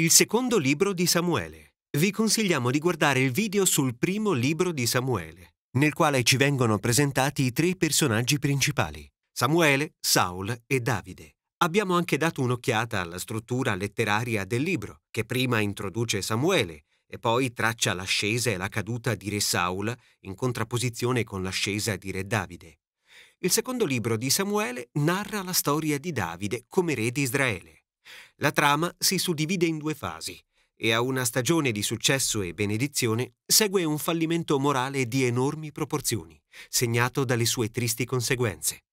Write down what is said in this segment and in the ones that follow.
Il secondo libro di Samuele. Vi consigliamo di guardare il video sul primo libro di Samuele, nel quale ci vengono presentati i tre personaggi principali, Samuele, Saul e Davide. Abbiamo anche dato un'occhiata alla struttura letteraria del libro, che prima introduce Samuele e poi traccia l'ascesa e la caduta di Re Saul in contrapposizione con l'ascesa di Re Davide. Il secondo libro di Samuele narra la storia di Davide come re di Israele. La trama si suddivide in due fasi e a una stagione di successo e benedizione segue un fallimento morale di enormi proporzioni, segnato dalle sue tristi conseguenze.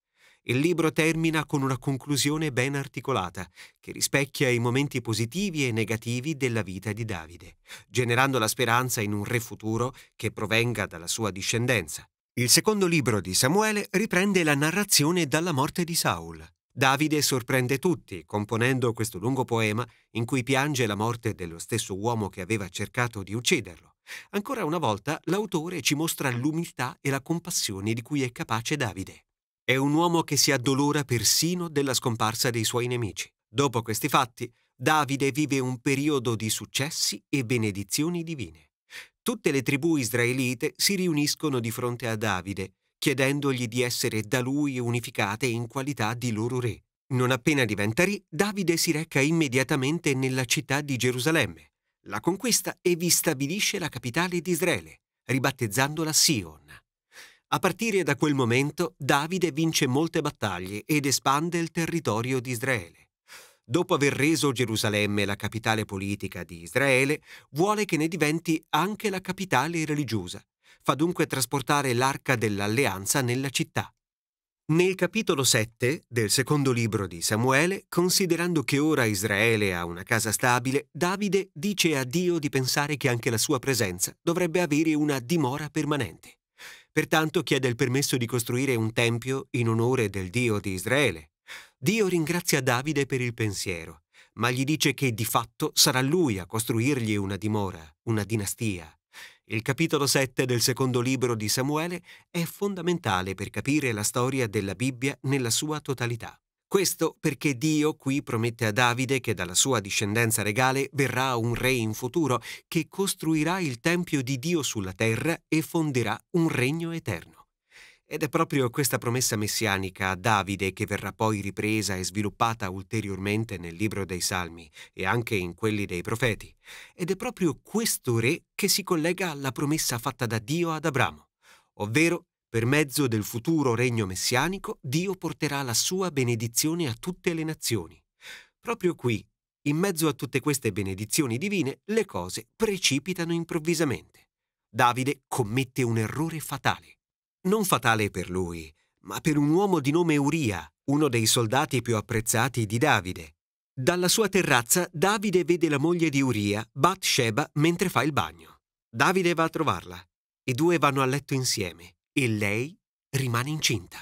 Il libro termina con una conclusione ben articolata, che rispecchia i momenti positivi e negativi della vita di Davide, generando la speranza in un re futuro che provenga dalla sua discendenza. Il secondo libro di Samuele riprende la narrazione dalla morte di Saul, Davide sorprende tutti componendo questo lungo poema in cui piange la morte dello stesso uomo che aveva cercato di ucciderlo. Ancora una volta l'autore ci mostra l'umiltà e la compassione di cui è capace Davide. È un uomo che si addolora persino della scomparsa dei suoi nemici. Dopo questi fatti, Davide vive un periodo di successi e benedizioni divine. Tutte le tribù israelite si riuniscono di fronte a Davide chiedendogli di essere da lui unificate in qualità di loro re. Non appena diventa re, Davide si reca immediatamente nella città di Gerusalemme, la conquista e vi stabilisce la capitale di Israele, ribattezzandola Sion. A partire da quel momento, Davide vince molte battaglie ed espande il territorio di Israele. Dopo aver reso Gerusalemme la capitale politica di Israele, vuole che ne diventi anche la capitale religiosa, fa dunque trasportare l'arca dell'alleanza nella città. Nel capitolo 7 del secondo libro di Samuele, considerando che ora Israele ha una casa stabile, Davide dice a Dio di pensare che anche la sua presenza dovrebbe avere una dimora permanente. Pertanto chiede il permesso di costruire un tempio in onore del Dio di Israele. Dio ringrazia Davide per il pensiero, ma gli dice che di fatto sarà lui a costruirgli una dimora, una dinastia, il capitolo 7 del secondo libro di Samuele è fondamentale per capire la storia della Bibbia nella sua totalità. Questo perché Dio qui promette a Davide che dalla sua discendenza regale verrà un re in futuro che costruirà il tempio di Dio sulla terra e fonderà un regno eterno. Ed è proprio questa promessa messianica a Davide che verrà poi ripresa e sviluppata ulteriormente nel libro dei Salmi e anche in quelli dei profeti. Ed è proprio questo re che si collega alla promessa fatta da Dio ad Abramo, ovvero per mezzo del futuro regno messianico Dio porterà la sua benedizione a tutte le nazioni. Proprio qui, in mezzo a tutte queste benedizioni divine, le cose precipitano improvvisamente. Davide commette un errore fatale non fatale per lui, ma per un uomo di nome Uria, uno dei soldati più apprezzati di Davide. Dalla sua terrazza Davide vede la moglie di Uria, Bathsheba, mentre fa il bagno. Davide va a trovarla. I due vanno a letto insieme e lei rimane incinta.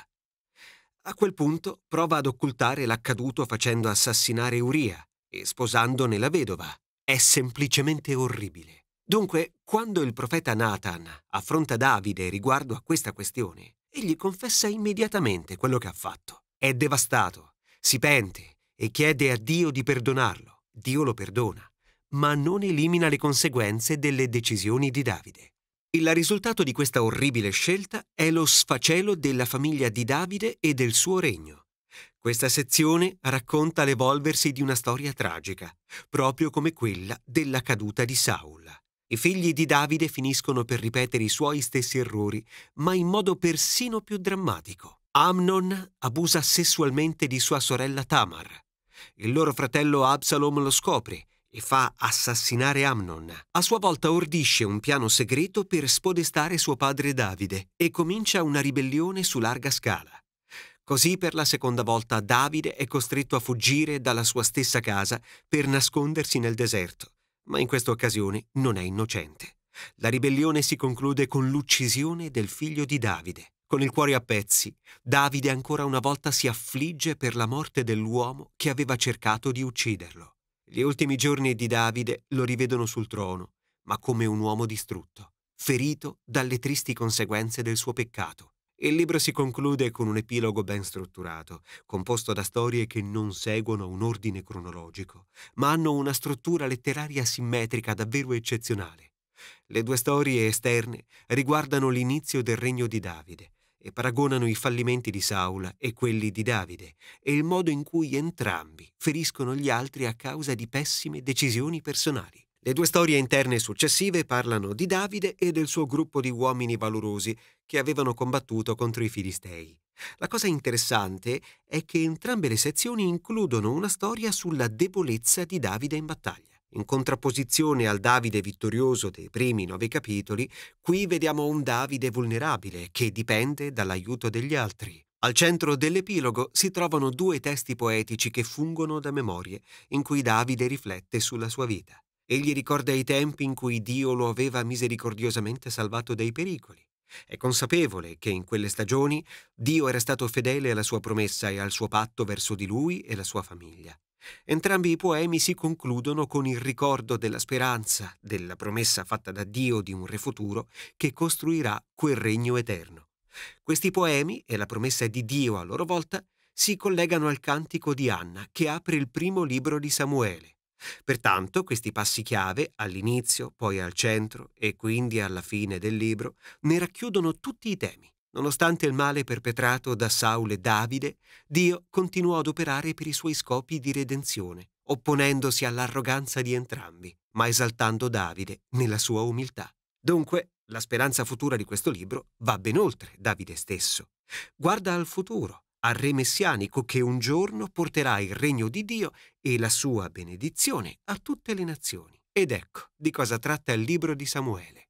A quel punto prova ad occultare l'accaduto facendo assassinare Uria e sposandone la vedova. È semplicemente orribile. Dunque, quando il profeta Nathan affronta Davide riguardo a questa questione, egli confessa immediatamente quello che ha fatto. È devastato, si pente e chiede a Dio di perdonarlo. Dio lo perdona, ma non elimina le conseguenze delle decisioni di Davide. Il risultato di questa orribile scelta è lo sfacelo della famiglia di Davide e del suo regno. Questa sezione racconta l'evolversi di una storia tragica, proprio come quella della caduta di Saul. I figli di Davide finiscono per ripetere i suoi stessi errori, ma in modo persino più drammatico. Amnon abusa sessualmente di sua sorella Tamar. Il loro fratello Absalom lo scopre e fa assassinare Amnon. A sua volta ordisce un piano segreto per spodestare suo padre Davide e comincia una ribellione su larga scala. Così per la seconda volta Davide è costretto a fuggire dalla sua stessa casa per nascondersi nel deserto ma in questa occasione non è innocente. La ribellione si conclude con l'uccisione del figlio di Davide. Con il cuore a pezzi, Davide ancora una volta si affligge per la morte dell'uomo che aveva cercato di ucciderlo. Gli ultimi giorni di Davide lo rivedono sul trono, ma come un uomo distrutto, ferito dalle tristi conseguenze del suo peccato. Il libro si conclude con un epilogo ben strutturato, composto da storie che non seguono un ordine cronologico, ma hanno una struttura letteraria simmetrica davvero eccezionale. Le due storie esterne riguardano l'inizio del regno di Davide e paragonano i fallimenti di Saula e quelli di Davide e il modo in cui entrambi feriscono gli altri a causa di pessime decisioni personali. Le due storie interne successive parlano di Davide e del suo gruppo di uomini valorosi che avevano combattuto contro i Filistei. La cosa interessante è che entrambe le sezioni includono una storia sulla debolezza di Davide in battaglia. In contrapposizione al Davide vittorioso dei primi nove capitoli, qui vediamo un Davide vulnerabile che dipende dall'aiuto degli altri. Al centro dell'epilogo si trovano due testi poetici che fungono da memorie, in cui Davide riflette sulla sua vita. Egli ricorda i tempi in cui Dio lo aveva misericordiosamente salvato dai pericoli. È consapevole che in quelle stagioni Dio era stato fedele alla sua promessa e al suo patto verso di lui e la sua famiglia. Entrambi i poemi si concludono con il ricordo della speranza, della promessa fatta da Dio di un re futuro che costruirà quel regno eterno. Questi poemi e la promessa di Dio a loro volta si collegano al cantico di Anna che apre il primo libro di Samuele. Pertanto questi passi chiave, all'inizio, poi al centro e quindi alla fine del libro, ne racchiudono tutti i temi. Nonostante il male perpetrato da Saul e Davide, Dio continuò ad operare per i suoi scopi di redenzione, opponendosi all'arroganza di entrambi, ma esaltando Davide nella sua umiltà. Dunque, la speranza futura di questo libro va ben oltre Davide stesso. Guarda al futuro, a re messianico che un giorno porterà il regno di Dio e la sua benedizione a tutte le nazioni. Ed ecco di cosa tratta il libro di Samuele.